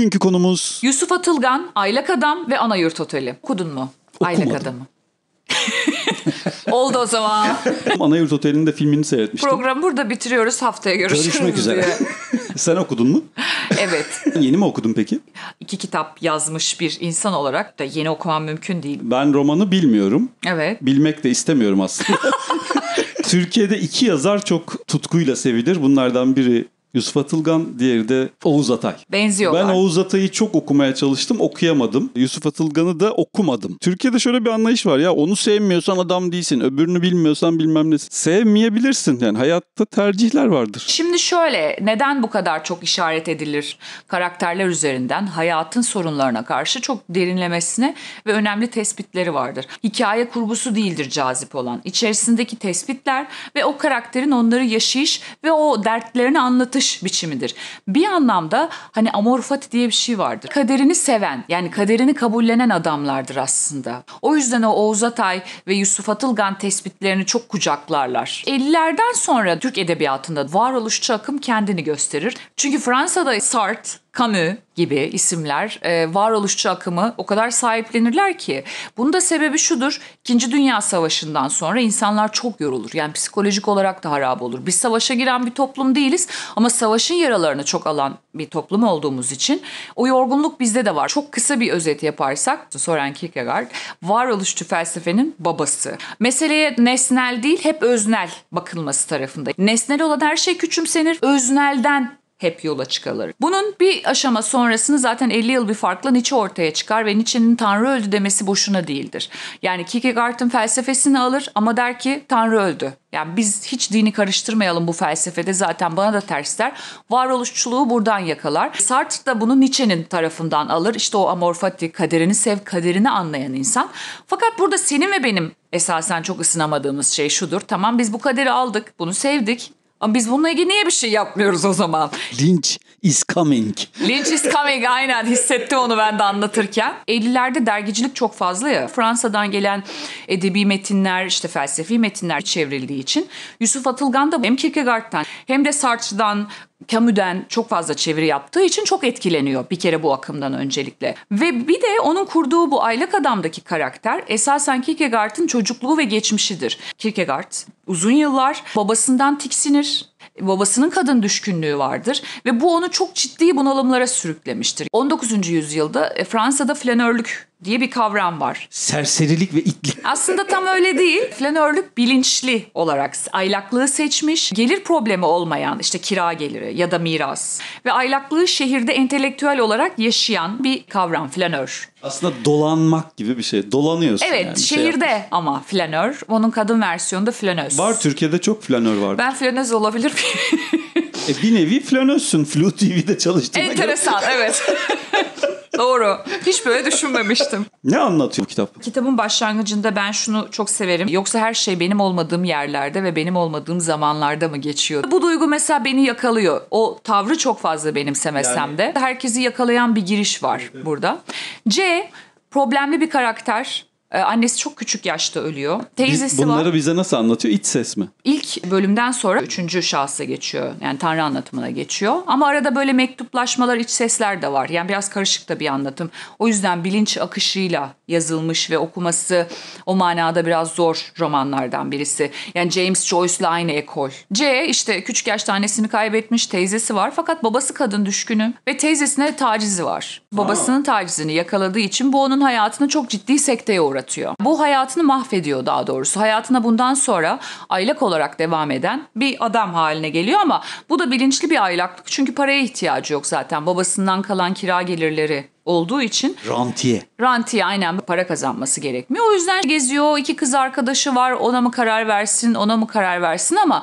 Bugünkü konumuz... Yusuf Atılgan, Aylak Adam ve Ana Yurt Oteli. Okudun mu? Okumadım. Aylak Adam'ı. Oldu o zaman. Ana Yurt Oteli'nin de filmini seyretmiştim. Programı burada bitiriyoruz. Haftaya görüşürüz Görüşmek üzere. Sen okudun mu? Evet. yeni mi okudun peki? İki kitap yazmış bir insan olarak da yeni okuman mümkün değil. Ben romanı bilmiyorum. Evet. Bilmek de istemiyorum aslında. Türkiye'de iki yazar çok tutkuyla sevilir. Bunlardan biri Yusuf Atılgan, diğeri de Oğuz Atay. Benziyorlar. Ben Oğuz Atay'ı çok okumaya çalıştım, okuyamadım. Yusuf Atılgan'ı da okumadım. Türkiye'de şöyle bir anlayış var ya, onu sevmiyorsan adam değilsin, öbürünü bilmiyorsan bilmem ne. Sevmeyebilirsin yani hayatta tercihler vardır. Şimdi şöyle, neden bu kadar çok işaret edilir karakterler üzerinden hayatın sorunlarına karşı çok derinlemesine ve önemli tespitleri vardır. Hikaye kurgusu değildir cazip olan. İçerisindeki tespitler ve o karakterin onları yaşayış ve o dertlerini anlatış atış biçimidir. Bir anlamda hani amorfati diye bir şey vardır. Kaderini seven yani kaderini kabullenen adamlardır aslında. O yüzden o Oğuz Atay ve Yusuf Atılgan tespitlerini çok kucaklarlar. 50'lerden sonra Türk edebiyatında varoluşçu akım kendini gösterir. Çünkü Fransa'da Sartre Camus gibi isimler e, varoluşçu akımı o kadar sahiplenirler ki. Bunun da sebebi şudur. İkinci Dünya Savaşı'ndan sonra insanlar çok yorulur. Yani psikolojik olarak da harap olur. Biz savaşa giren bir toplum değiliz ama savaşın yaralarını çok alan bir toplum olduğumuz için o yorgunluk bizde de var. Çok kısa bir özet yaparsak Soren Kierkegaard varoluşçu felsefenin babası. Meseleye nesnel değil hep öznel bakılması tarafında. Nesnel olan her şey küçümsenir. Öznelden hep yola çıkılır. Bunun bir aşama sonrasını zaten 50 yıl bir farkla Nietzsche ortaya çıkar ve Nietzsche'nin Tanrı öldü demesi boşuna değildir. Yani Kierkegaard'ın felsefesini alır ama der ki Tanrı öldü. Yani biz hiç dini karıştırmayalım bu felsefede zaten bana da tersler. Varoluşçuluğu buradan yakalar. Sartre da bunu Nietzsche'nin tarafından alır. İşte o amorfati kaderini sev kaderini anlayan insan. Fakat burada senin ve benim esasen çok ısınamadığımız şey şudur. Tamam biz bu kaderi aldık, bunu sevdik ama biz bununla ilgili niye bir şey yapmıyoruz o zaman? Lynch is coming. Lynch is coming aynen hissetti onu ben de anlatırken. 50'lerde dergicilik çok fazla ya. Fransa'dan gelen edebi metinler işte felsefi metinler çevrildiği için. Yusuf Atılgan da hem Kierkegaard'dan hem de Sartre'dan Camus'den çok fazla çeviri yaptığı için çok etkileniyor bir kere bu akımdan öncelikle. Ve bir de onun kurduğu bu aylık adamdaki karakter esasen Kierkegaard'ın çocukluğu ve geçmişidir. Kierkegaard uzun yıllar babasından tiksinir. Babasının kadın düşkünlüğü vardır ve bu onu çok ciddi bunalımlara sürüklemiştir. 19. yüzyılda e, Fransa'da flanörlük diye bir kavram var. Serserilik ve itlik. Aslında tam öyle değil. Flanörlük bilinçli olarak aylaklığı seçmiş, gelir problemi olmayan işte kira geliri ya da miras ve aylaklığı şehirde entelektüel olarak yaşayan bir kavram flanör. Aslında dolanmak gibi bir şey. Dolanıyorsun evet, yani. Şey şehirde şey ama flanör. Onun kadın versiyonu da flanöz. Var Türkiye'de çok flanör var. Ben flanöz olabilir miyim? e, bir nevi flanözsün. Flu TV'de çalıştığına Enteresan göre. evet. Doğru. Hiç böyle düşünmemiştim. Ne anlatıyor bu kitap? Kitabın başlangıcında ben şunu çok severim. Yoksa her şey benim olmadığım yerlerde ve benim olmadığım zamanlarda mı geçiyor? Bu duygu mesela beni yakalıyor. O tavrı çok fazla benimsemesem yani... de herkesi yakalayan bir giriş var burada. C problemli bir karakter ee, annesi çok küçük yaşta ölüyor. Teyzesi Biz, bunları var. bize nasıl anlatıyor? İç ses mi? İlk bölümden sonra üçüncü şahsa geçiyor. Yani Tanrı anlatımına geçiyor. Ama arada böyle mektuplaşmalar, iç sesler de var. Yani biraz karışık da bir anlatım. O yüzden bilinç akışıyla yazılmış ve okuması o manada biraz zor romanlardan birisi. Yani James Joyce'la aynı ekol. C işte küçük yaşta annesini kaybetmiş, teyzesi var. Fakat babası kadın düşkünü ve teyzesine tacizi var. Babasının tacizini yakaladığı için bu onun hayatını çok ciddi sekteye uğradı uğratıyor. Bu hayatını mahvediyor daha doğrusu. Hayatına bundan sonra aylak olarak devam eden bir adam haline geliyor ama bu da bilinçli bir aylaklık. Çünkü paraya ihtiyacı yok zaten. Babasından kalan kira gelirleri olduğu için. Rantiye. Rantiye aynen para kazanması gerekmiyor. O yüzden geziyor iki kız arkadaşı var ona mı karar versin ona mı karar versin ama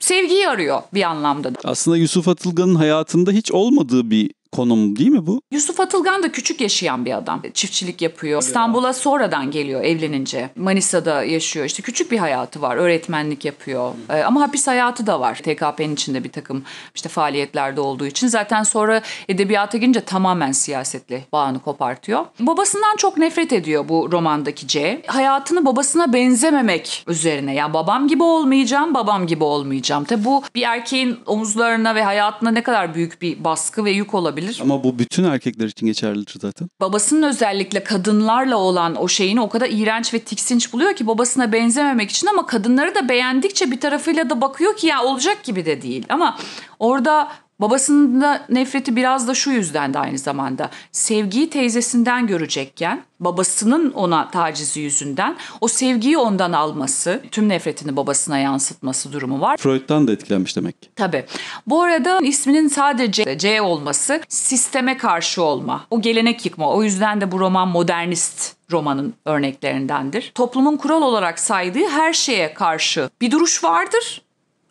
sevgiyi arıyor bir anlamda. Aslında Yusuf Atılgan'ın hayatında hiç olmadığı bir konum değil mi bu? Yusuf Atılgan da küçük yaşayan bir adam. Çiftçilik yapıyor. İstanbul'a sonradan geliyor evlenince. Manisa'da yaşıyor. İşte küçük bir hayatı var. Öğretmenlik yapıyor. Ee, ama hapis hayatı da var. TKP'nin içinde bir takım işte faaliyetlerde olduğu için. Zaten sonra edebiyata girince tamamen siyasetle bağını kopartıyor. Babasından çok nefret ediyor bu romandaki C. Hayatını babasına benzememek üzerine. Yani babam gibi olmayacağım, babam gibi olmayacağım. Tabi bu bir erkeğin omuzlarına ve hayatına ne kadar büyük bir baskı ve yük olabilir olabilir. Ama bu bütün erkekler için geçerlidir zaten. Babasının özellikle kadınlarla olan o şeyini o kadar iğrenç ve tiksinç buluyor ki babasına benzememek için ama kadınları da beğendikçe bir tarafıyla da bakıyor ki ya olacak gibi de değil. Ama orada Babasının da nefreti biraz da şu yüzden de aynı zamanda. Sevgiyi teyzesinden görecekken babasının ona tacizi yüzünden o sevgiyi ondan alması, tüm nefretini babasına yansıtması durumu var. Freud'dan da etkilenmiş demek ki. Tabii. Bu arada isminin sadece C olması sisteme karşı olma, o gelenek yıkma. O yüzden de bu roman modernist romanın örneklerindendir. Toplumun kural olarak saydığı her şeye karşı bir duruş vardır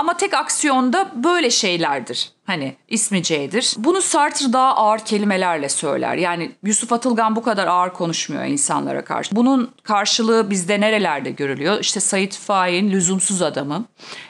ama tek aksiyonda böyle şeylerdir. Hani ismi C'dir. Bunu Sartre daha ağır kelimelerle söyler. Yani Yusuf Atılgan bu kadar ağır konuşmuyor insanlara karşı. Bunun karşılığı bizde nerelerde görülüyor? İşte Sait Faik'in Lüzumsuz Adamı,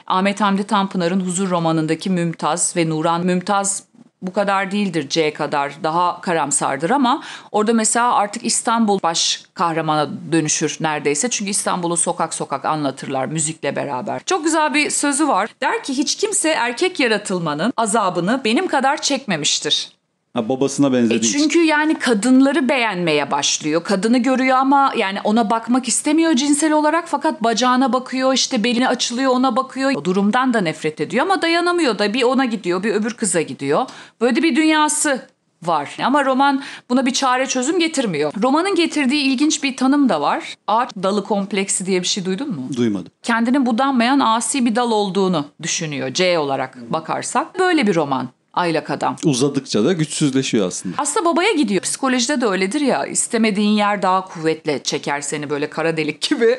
Ahmet Hamdi Tanpınar'ın Huzur romanındaki Mümtaz ve Nuran Mümtaz bu kadar değildir C kadar daha karamsardır ama orada mesela artık İstanbul baş kahramana dönüşür neredeyse. Çünkü İstanbul'u sokak sokak anlatırlar müzikle beraber. Çok güzel bir sözü var. Der ki hiç kimse erkek yaratılmanın azabını benim kadar çekmemiştir. Ha, babasına benzediği e çünkü için. yani kadınları beğenmeye başlıyor. Kadını görüyor ama yani ona bakmak istemiyor cinsel olarak fakat bacağına bakıyor işte belini açılıyor ona bakıyor. O durumdan da nefret ediyor ama dayanamıyor da bir ona gidiyor bir öbür kıza gidiyor. Böyle bir dünyası var. Ama roman buna bir çare çözüm getirmiyor. Romanın getirdiği ilginç bir tanım da var. Ağaç dalı kompleksi diye bir şey duydun mu? Duymadım. Kendini budanmayan asi bir dal olduğunu düşünüyor C olarak bakarsak. Böyle bir roman aylak adam. Uzadıkça da güçsüzleşiyor aslında. Aslında babaya gidiyor. Psikolojide de öyledir ya istemediğin yer daha kuvvetle çeker seni böyle kara delik gibi.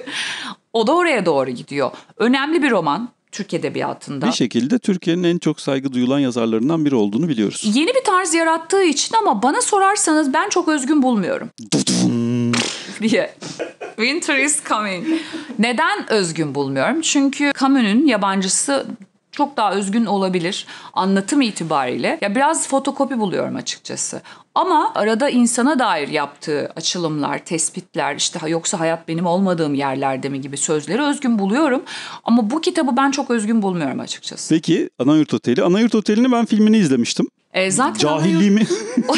O da oraya doğru gidiyor. Önemli bir roman. Türk Edebiyatı'nda. Bir şekilde Türkiye'nin en çok saygı duyulan yazarlarından biri olduğunu biliyoruz. Yeni bir tarz yarattığı için ama bana sorarsanız ben çok özgün bulmuyorum. diye. Winter is coming. Neden özgün bulmuyorum? Çünkü Camus'un yabancısı çok daha özgün olabilir anlatım itibariyle. Ya biraz fotokopi buluyorum açıkçası. Ama arada insana dair yaptığı açılımlar, tespitler, işte yoksa hayat benim olmadığım yerlerde mi gibi sözleri özgün buluyorum. Ama bu kitabı ben çok özgün bulmuyorum açıkçası. Peki Anayurt Oteli. Anayurt Oteli'ni ben filmini izlemiştim. E, zaten Cahilliğimi...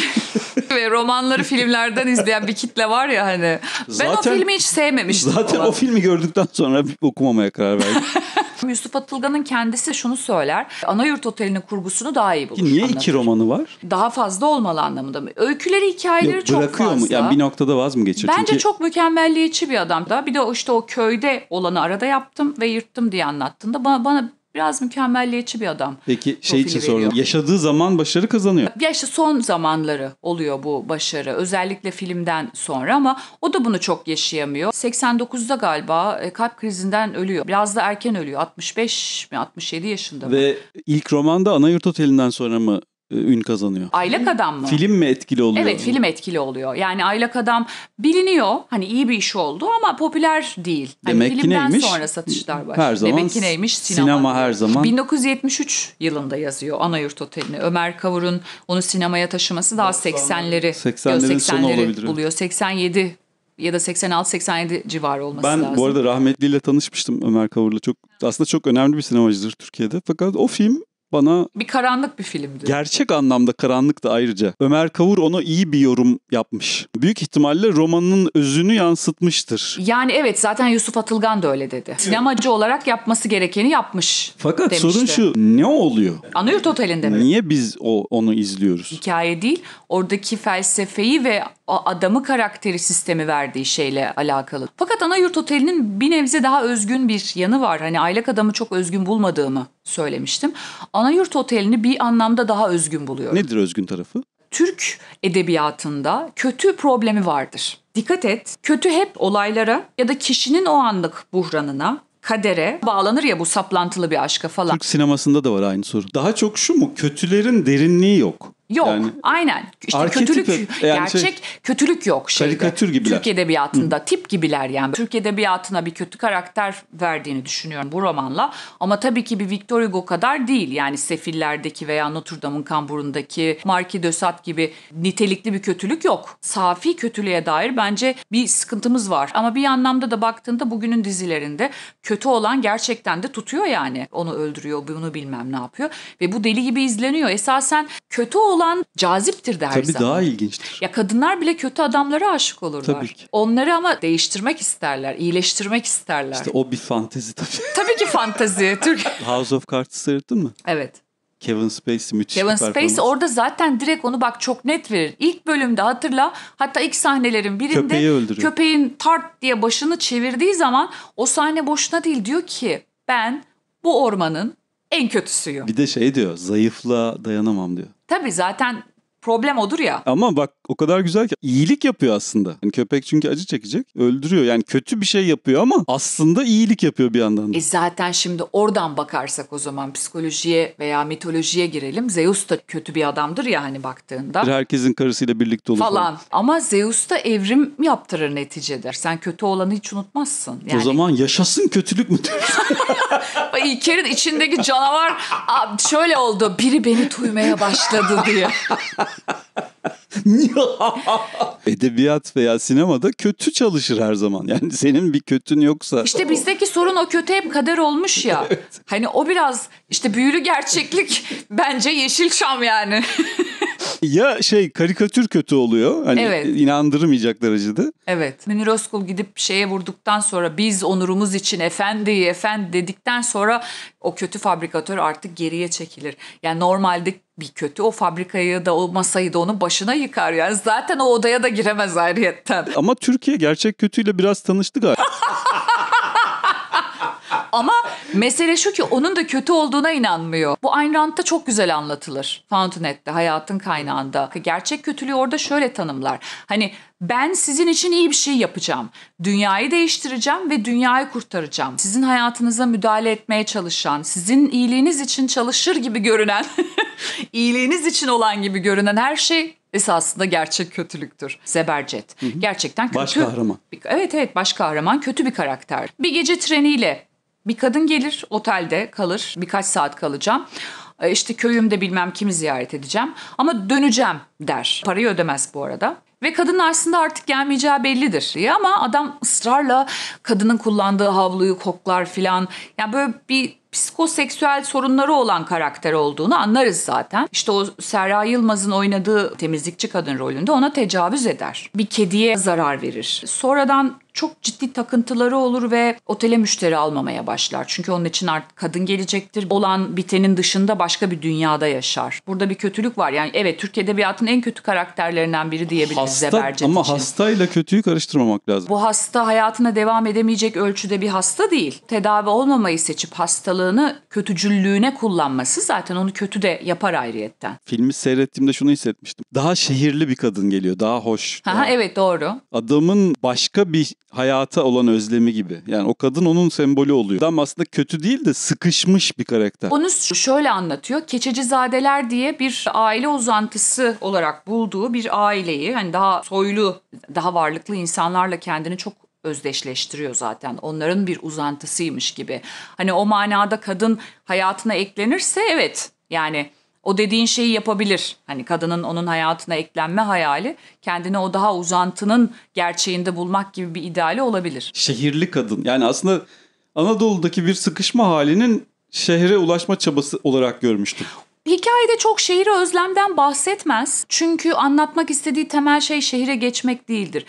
ve romanları filmlerden izleyen bir kitle var ya hani. Ben zaten, o filmi hiç sevmemiştim. Zaten falan. o filmi gördükten sonra okumamaya karar verdim. Yusuf Atılgan'ın kendisi şunu söyler. Ana yurt Oteli'nin kurgusunu daha iyi bulur. Niye anlatır. iki romanı var? Daha fazla olmalı anlamında mı? Öyküleri, hikayeleri Yok, çok fazla. Bırakıyor mu? Yani bir noktada vaz mı geçiyor? Bence Çünkü... çok mükemmelliyetçi bir adam da. Bir de işte o köyde olanı arada yaptım ve yırttım diye anlattığında bana, bana biraz mükemmelliyetçi bir adam. Peki şey için sorun. Yaşadığı zaman başarı kazanıyor. Ya işte son zamanları oluyor bu başarı. Özellikle filmden sonra ama o da bunu çok yaşayamıyor. 89'da galiba e, kalp krizinden ölüyor. Biraz da erken ölüyor. 65 mi 67 yaşında mı? Ve ilk romanda Anayurt Oteli'nden sonra mı e, ün kazanıyor. Aylak Adam mı? Film mi etkili oluyor? Evet film etkili oluyor. Yani Aylak Adam biliniyor. Hani iyi bir iş oldu ama popüler değil. Hani Demek ki neymiş? sonra satışlar başlıyor. Her zaman Demek ki neymiş? Sinema. sinema her zaman. 1973 yılında yazıyor Anayurt Oteli'ni. Ömer Kavur'un onu sinemaya taşıması daha 80'leri. 80'lerin 80 sonu olabilir. Buluyor. 87 ya da 86-87 civarı olması ben, lazım. Ben bu arada rahmetliyle tanışmıştım Ömer Kavur'la. Çok aslında çok önemli bir sinemacıdır Türkiye'de. Fakat o film bana... Bir karanlık bir filmdi. Gerçek anlamda karanlık da ayrıca. Ömer Kavur ona iyi bir yorum yapmış. Büyük ihtimalle romanın özünü yansıtmıştır. Yani evet zaten Yusuf Atılgan da öyle dedi. Sinemacı olarak yapması gerekeni yapmış Fakat demişti. sorun şu ne oluyor? Anayurt Oteli'nde mi? Niye biz o, onu izliyoruz? Hikaye değil oradaki felsefeyi ve o adamı karakteri sistemi verdiği şeyle alakalı. Fakat ana yurt otelinin bir nebze daha özgün bir yanı var. Hani aylak adamı çok özgün bulmadığımı söylemiştim. Ana yurt otelini bir anlamda daha özgün buluyorum. Nedir özgün tarafı? Türk edebiyatında kötü problemi vardır. Dikkat et. Kötü hep olaylara ya da kişinin o anlık buhranına kadere bağlanır ya bu saplantılı bir aşka falan. Türk sinemasında da var aynı soru. Daha çok şu mu? Kötülerin derinliği yok. Yok. Yani, aynen. İşte kötülük yani şey, gerçek şey, kötülük yok şeyde. Karikatür gibiler. Türk edebiyatında Hı. tip gibiler yani. Türk edebiyatına bir kötü karakter verdiğini düşünüyorum bu romanla. Ama tabii ki bir Victor Hugo kadar değil. Yani Sefiller'deki veya Notre Dame'ın kamburundaki Marquis de Sade gibi nitelikli bir kötülük yok. Safi kötülüğe dair bence bir sıkıntımız var. Ama bir anlamda da baktığında bugünün dizilerinde kötü olan gerçekten de tutuyor yani. Onu öldürüyor, bunu bilmem ne yapıyor ve bu deli gibi izleniyor. Esasen kötü olan olan caziptir der Tabii zaman. daha ilginçtir. Ya kadınlar bile kötü adamlara aşık olurlar. Tabii ki. Onları ama değiştirmek isterler, iyileştirmek isterler. İşte o bir fantezi tabii. Tabii ki fantezi. Türk... House of Cards'ı seyrettin mi? Evet. Kevin Spacey müthiş Kevin Spacey orada zaten direkt onu bak çok net verir. İlk bölümde hatırla hatta ilk sahnelerin birinde Köpeği öldürüyor. köpeğin tart diye başını çevirdiği zaman o sahne boşuna değil diyor ki ben bu ormanın en kötüsüyü. Bir de şey diyor zayıfla dayanamam diyor. Tabii zaten problem odur ya. Ama bak o kadar güzel ki iyilik yapıyor aslında. Yani köpek çünkü acı çekecek. Öldürüyor. Yani kötü bir şey yapıyor ama aslında iyilik yapıyor bir yandan. E zaten şimdi oradan bakarsak o zaman psikolojiye veya mitolojiye girelim. Zeus da kötü bir adamdır ya hani baktığında. Herkesin karısıyla birlikte olur. Falan. falan. Ama Zeus da evrim yaptırır neticede. Sen kötü olanı hiç unutmazsın. Yani... O zaman yaşasın kötülük mü İlker'in içindeki canavar şöyle oldu. Biri beni duymaya başladı diye. Edebiyat veya sinemada kötü çalışır her zaman. Yani senin bir kötün yoksa. İşte bizdeki sorun o kötü hep kader olmuş ya. evet. Hani o biraz işte büyülü gerçeklik bence Yeşilçam yani. ya şey karikatür kötü oluyor. Hani evet. inandırmayacak derecede. Evet. Münir hani Özkul gidip şeye vurduktan sonra biz onurumuz için efendi efendi dedikten sonra o kötü fabrikatör artık geriye çekilir. Yani normalde bir kötü o fabrikayı da o masayı da onun başına yıkar yani. Zaten o odaya da giremez ayrıyetten. Ama Türkiye gerçek kötüyle biraz tanıştı galiba. Ama Mesele şu ki onun da kötü olduğuna inanmıyor. Bu Ayn Rand'da çok güzel anlatılır. Fountainhead'de, hayatın kaynağında. Gerçek kötülüğü orada şöyle tanımlar. Hani ben sizin için iyi bir şey yapacağım. Dünyayı değiştireceğim ve dünyayı kurtaracağım. Sizin hayatınıza müdahale etmeye çalışan, sizin iyiliğiniz için çalışır gibi görünen, iyiliğiniz için olan gibi görünen her şey esasında gerçek kötülüktür. Zebercet. Hı hı. Gerçekten kötü. Baş kahraman. Evet evet baş kahraman kötü bir karakter. Bir gece treniyle bir kadın gelir otelde kalır birkaç saat kalacağım e, işte köyümde bilmem kimi ziyaret edeceğim ama döneceğim der. Parayı ödemez bu arada. Ve kadın aslında artık gelmeyeceği bellidir ya ama adam ısrarla kadının kullandığı havluyu koklar filan. Yani böyle bir psikoseksüel sorunları olan karakter olduğunu anlarız zaten. İşte o Serra Yılmaz'ın oynadığı temizlikçi kadın rolünde ona tecavüz eder. Bir kediye zarar verir. Sonradan çok ciddi takıntıları olur ve otele müşteri almamaya başlar. Çünkü onun için artık kadın gelecektir. Olan bitenin dışında başka bir dünyada yaşar. Burada bir kötülük var. Yani evet Türk edebiyatının en kötü karakterlerinden biri diyebiliriz hasta, Zebercet ama için. Ama hastayla kötüyü karıştırmamak lazım. Bu hasta hayatına devam edemeyecek ölçüde bir hasta değil. Tedavi olmamayı seçip hastalığını kötücüllüğüne kullanması zaten onu kötü de yapar ayrıyetten. Filmi seyrettiğimde şunu hissetmiştim. Daha şehirli bir kadın geliyor. Daha hoş. Aha, daha... Evet doğru. Adamın başka bir hayata olan özlemi gibi. Yani o kadın onun sembolü oluyor. Adam aslında kötü değil de sıkışmış bir karakter. Onu şöyle anlatıyor. Keçecizadeler diye bir aile uzantısı olarak bulduğu bir aileyi hani daha soylu, daha varlıklı insanlarla kendini çok özdeşleştiriyor zaten. Onların bir uzantısıymış gibi. Hani o manada kadın hayatına eklenirse evet yani o dediğin şeyi yapabilir. Hani kadının onun hayatına eklenme hayali kendini o daha uzantının gerçeğinde bulmak gibi bir ideali olabilir. Şehirli kadın yani aslında Anadolu'daki bir sıkışma halinin şehre ulaşma çabası olarak görmüştüm. Hikayede çok şehir özlemden bahsetmez. Çünkü anlatmak istediği temel şey şehire geçmek değildir.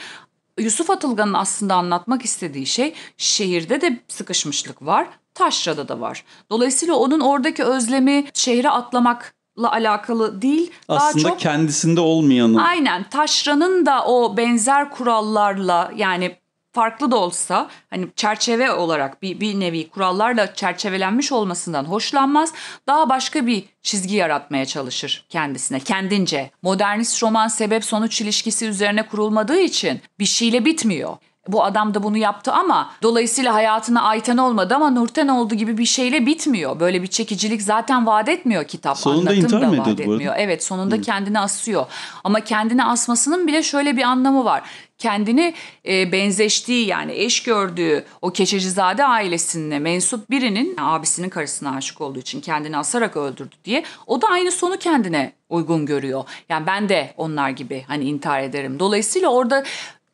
Yusuf Atılgan'ın aslında anlatmak istediği şey şehirde de sıkışmışlık var, taşrada da var. Dolayısıyla onun oradaki özlemi şehre atlamak la alakalı değil. Aslında daha çok, kendisinde olmayanı. Aynen. Taşra'nın da o benzer kurallarla yani farklı da olsa hani çerçeve olarak bir, bir nevi kurallarla çerçevelenmiş olmasından hoşlanmaz. Daha başka bir çizgi yaratmaya çalışır kendisine, kendince. Modernist roman sebep sonuç ilişkisi üzerine kurulmadığı için bir şeyle bitmiyor bu adam da bunu yaptı ama dolayısıyla hayatına Ayten olmadı ama Nurten oldu gibi bir şeyle bitmiyor. Böyle bir çekicilik zaten vaat etmiyor kitap. Sonunda Anlatım intihar mı vaat etmiyor. Evet sonunda hmm. kendini asıyor. Ama kendini asmasının bile şöyle bir anlamı var. Kendini e, benzeştiği yani eş gördüğü o Keçecizade ailesine mensup birinin abisinin karısına aşık olduğu için kendini asarak öldürdü diye o da aynı sonu kendine uygun görüyor. Yani ben de onlar gibi hani intihar ederim. Dolayısıyla orada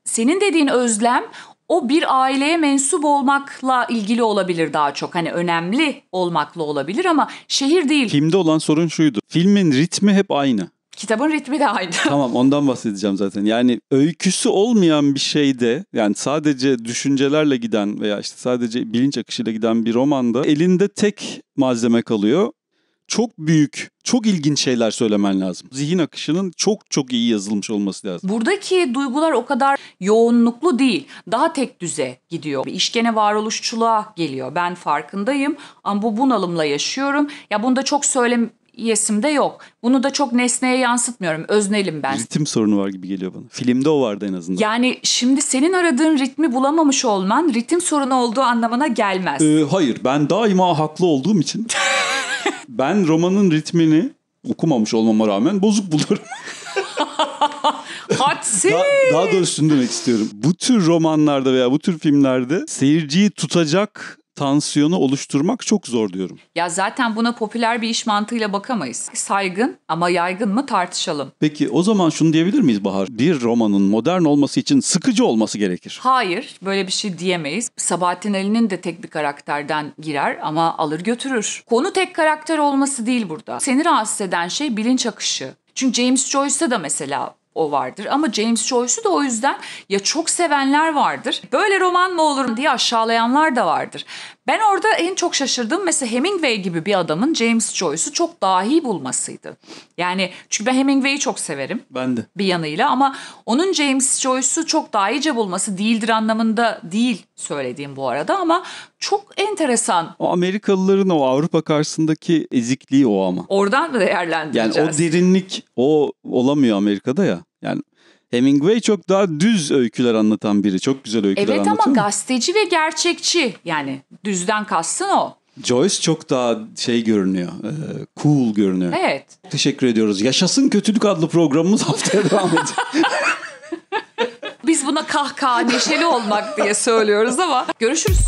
senin dediğin özlem o bir aileye mensup olmakla ilgili olabilir daha çok. Hani önemli olmakla olabilir ama şehir değil. Filmde olan sorun şuydu. Filmin ritmi hep aynı. Kitabın ritmi de aynı. Tamam ondan bahsedeceğim zaten. Yani öyküsü olmayan bir şeyde yani sadece düşüncelerle giden veya işte sadece bilinç akışıyla giden bir romanda elinde tek malzeme kalıyor çok büyük, çok ilginç şeyler söylemen lazım. Zihin akışının çok çok iyi yazılmış olması lazım. Buradaki duygular o kadar yoğunluklu değil. Daha tek düze gidiyor. Bir işgene varoluşçuluğa geliyor. Ben farkındayım ama bu bunalımla yaşıyorum. Ya bunda çok söylem yesim de yok. Bunu da çok nesneye yansıtmıyorum. Öznelim ben. Ritim sorunu var gibi geliyor bana. Filmde o vardı en azından. Yani şimdi senin aradığın ritmi bulamamış olman ritim sorunu olduğu anlamına gelmez. Ee, hayır ben daima haklı olduğum için ben romanın ritmini okumamış olmama rağmen bozuk buluyorum. Hadsiz. Daha, daha da üstünü demek istiyorum. Bu tür romanlarda veya bu tür filmlerde seyirciyi tutacak tansiyonu oluşturmak çok zor diyorum. Ya zaten buna popüler bir iş mantığıyla bakamayız. Saygın ama yaygın mı tartışalım. Peki o zaman şunu diyebilir miyiz Bahar? Bir romanın modern olması için sıkıcı olması gerekir. Hayır, böyle bir şey diyemeyiz. Sabahattin Ali'nin de tek bir karakterden girer ama alır götürür. Konu tek karakter olması değil burada. Seni rahatsız eden şey bilinç akışı. Çünkü James Joyce'da da mesela o vardır. Ama James Joyce'u da o yüzden ya çok sevenler vardır. Böyle roman mı olur diye aşağılayanlar da vardır. Ben orada en çok şaşırdığım mesela Hemingway gibi bir adamın James Joyce'u çok dahi bulmasıydı. Yani çünkü ben Hemingway'i çok severim. Ben de. Bir yanıyla ama onun James Joyce'u çok dahice bulması değildir anlamında değil söylediğim bu arada ama çok enteresan. O Amerikalıların o Avrupa karşısındaki ezikliği o ama. Oradan mı değerlendireceğiz? Yani o derinlik o olamıyor Amerika'da ya. Yani Hemingway çok daha düz öyküler anlatan biri. Çok güzel öyküler evet, anlatıyor. Evet ama mu? gazeteci ve gerçekçi. Yani düzden kastın o. Joyce çok daha şey görünüyor, e, cool görünüyor. Evet. Teşekkür ediyoruz. Yaşasın Kötülük adlı programımız haftaya devam edecek. Biz buna kahkaha, neşeli olmak diye söylüyoruz ama görüşürüz.